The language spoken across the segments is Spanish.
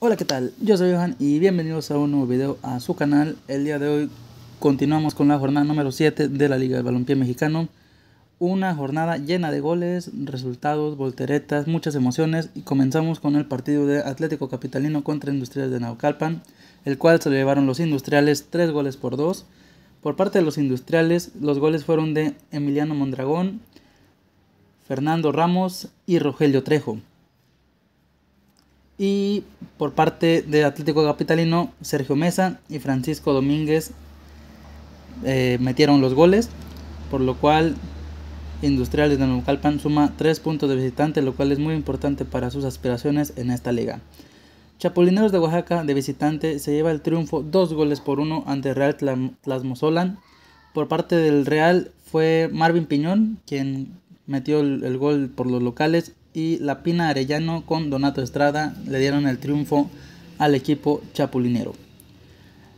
Hola, ¿qué tal? Yo soy Johan y bienvenidos a un nuevo video a su canal. El día de hoy continuamos con la jornada número 7 de la Liga de Balompié Mexicano. Una jornada llena de goles, resultados, volteretas, muchas emociones y comenzamos con el partido de Atlético Capitalino contra Industriales de Naucalpan, el cual se lo llevaron los Industriales 3 goles por 2. Por parte de los Industriales, los goles fueron de Emiliano Mondragón, Fernando Ramos y Rogelio Trejo. Y por parte de Atlético Capitalino, Sergio Mesa y Francisco Domínguez eh, metieron los goles, por lo cual Industriales de Naucalpan suma 3 puntos de visitante, lo cual es muy importante para sus aspiraciones en esta liga. Chapulineros de Oaxaca de visitante se lleva el triunfo dos goles por uno ante Real Tlasmozolan. Por parte del Real fue Marvin Piñón quien metió el gol por los locales y La Pina Arellano con Donato Estrada le dieron el triunfo al equipo chapulinero.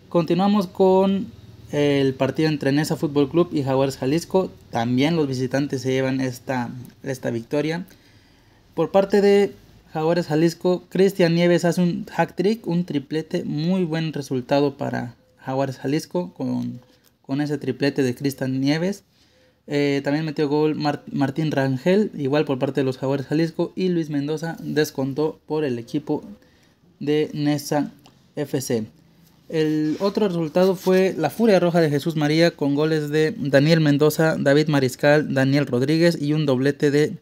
Continuamos con el partido entre Nesa Fútbol Club y Jaguares Jalisco. También los visitantes se llevan esta, esta victoria. Por parte de Jaguares Jalisco, Cristian Nieves hace un hack trick, un triplete. Muy buen resultado para Jaguares Jalisco con, con ese triplete de Cristian Nieves. Eh, también metió gol Martín Rangel, igual por parte de los Jaguares Jalisco. Y Luis Mendoza descontó por el equipo de Nesa FC. El otro resultado fue la Furia Roja de Jesús María con goles de Daniel Mendoza, David Mariscal, Daniel Rodríguez y un doblete de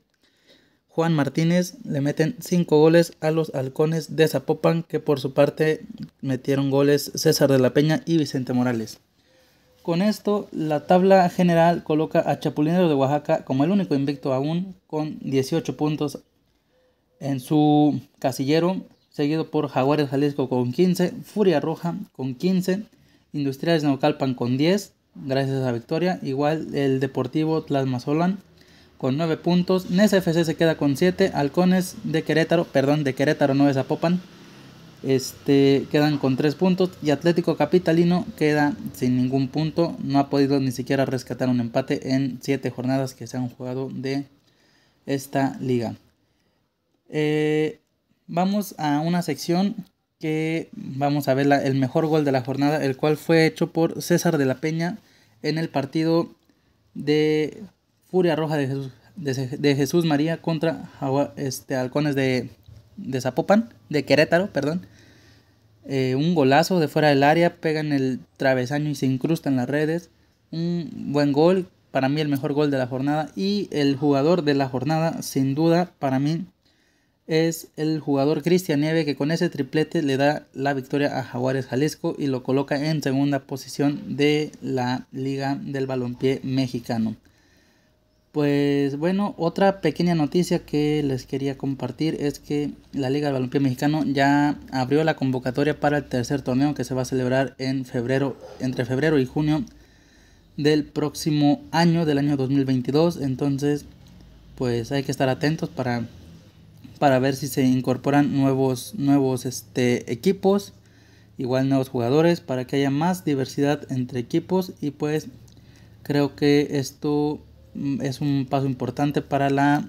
Juan Martínez. Le meten cinco goles a los halcones de Zapopan que por su parte metieron goles César de la Peña y Vicente Morales. Con esto, la tabla general coloca a Chapulinero de Oaxaca como el único invicto aún con 18 puntos en su casillero, seguido por Jaguares Jalisco con 15, Furia Roja con 15, Industriales Neocalpan con 10, gracias a victoria, igual el Deportivo Tlasmazolan con 9 puntos, NES FC se queda con 7, Halcones de Querétaro, perdón, de Querétaro no Zapopan este, quedan con 3 puntos y Atlético Capitalino queda sin ningún punto, no ha podido ni siquiera rescatar un empate en 7 jornadas que se han jugado de esta liga. Eh, vamos a una sección que vamos a ver el mejor gol de la jornada, el cual fue hecho por César de la Peña en el partido de Furia Roja de Jesús, Jesús María contra este, Halcones de de Zapopan, de Querétaro, perdón. Eh, un golazo de fuera del área, pega en el travesaño y se incrustan en las redes. Un buen gol, para mí el mejor gol de la jornada. Y el jugador de la jornada, sin duda, para mí es el jugador Cristian Nieve que con ese triplete le da la victoria a Jaguares Jalisco y lo coloca en segunda posición de la Liga del Balompié Mexicano. Pues bueno, otra pequeña noticia que les quería compartir es que la Liga de Balompié Mexicano ya abrió la convocatoria para el tercer torneo que se va a celebrar en febrero, entre febrero y junio del próximo año, del año 2022. Entonces, pues hay que estar atentos para, para ver si se incorporan nuevos, nuevos este, equipos, igual nuevos jugadores, para que haya más diversidad entre equipos y pues creo que esto Mm, es un paso importante para la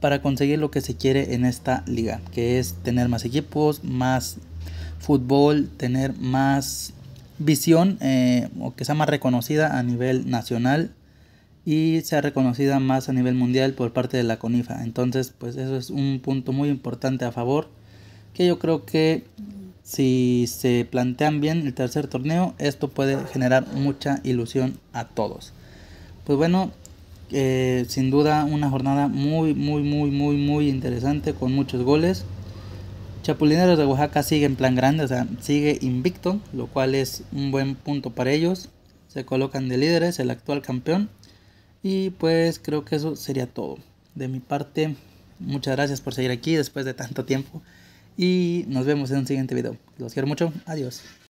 para conseguir lo que se quiere en esta liga, que es tener más equipos, más fútbol, tener más visión eh, o que sea más reconocida a nivel nacional y sea reconocida más a nivel mundial por parte de la CONIFA. Entonces, pues eso es un punto muy importante a favor, que yo creo que si se plantean bien el tercer torneo, esto puede generar mucha ilusión a todos. Pues bueno, eh, sin duda una jornada muy, muy, muy, muy, muy interesante con muchos goles. Chapulineros de Oaxaca sigue en plan grande, o sea, sigue invicto, lo cual es un buen punto para ellos. Se colocan de líderes, el actual campeón. Y pues creo que eso sería todo. De mi parte, muchas gracias por seguir aquí después de tanto tiempo. Y nos vemos en un siguiente video. Los quiero mucho. Adiós.